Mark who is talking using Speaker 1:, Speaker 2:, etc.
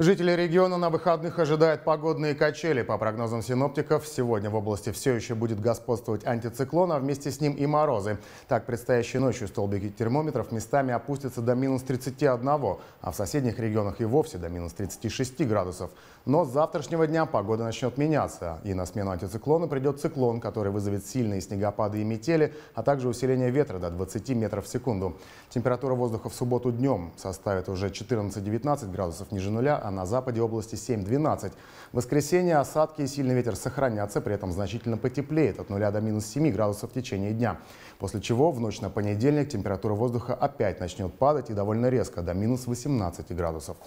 Speaker 1: Жители региона на выходных ожидают погодные качели. По прогнозам синоптиков, сегодня в области все еще будет господствовать антициклон, а вместе с ним и морозы. Так, предстоящей ночью столбики термометров местами опустятся до минус 31, а в соседних регионах и вовсе до минус 36 градусов. Но с завтрашнего дня погода начнет меняться, и на смену антициклона придет циклон, который вызовет сильные снегопады и метели, а также усиление ветра до 20 метров в секунду. Температура воздуха в субботу днем составит уже 14-19 градусов ниже нуля, а а на западе области 7-12. В воскресенье осадки и сильный ветер сохранятся, при этом значительно потеплеет от 0 до минус 7 градусов в течение дня. После чего в ночь на понедельник температура воздуха опять начнет падать и довольно резко до минус 18 градусов.